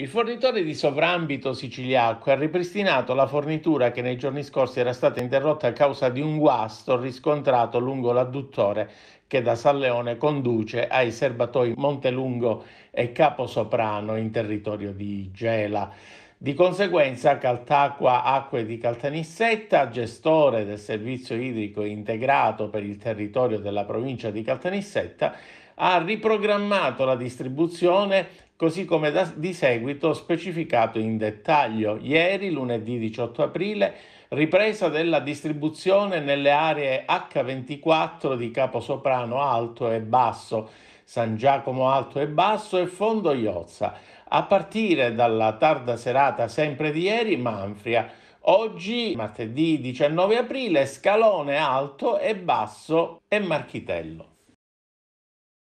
Il fornitore di Sovrambito Siciliacque ha ripristinato la fornitura che nei giorni scorsi era stata interrotta a causa di un guasto riscontrato lungo l'adduttore che da San Leone conduce ai serbatoi Montelungo e Caposoprano in territorio di Gela. Di conseguenza Caltacqua Acque di Caltanissetta, gestore del servizio idrico integrato per il territorio della provincia di Caltanissetta, ha riprogrammato la distribuzione così come da, di seguito specificato in dettaglio. Ieri, lunedì 18 aprile, ripresa della distribuzione nelle aree H24 di Caposoprano Alto e Basso, San Giacomo Alto e Basso e Fondo Iozza. A partire dalla tarda serata sempre di ieri, Manfria. Oggi, martedì 19 aprile, Scalone Alto e Basso e Marchitello.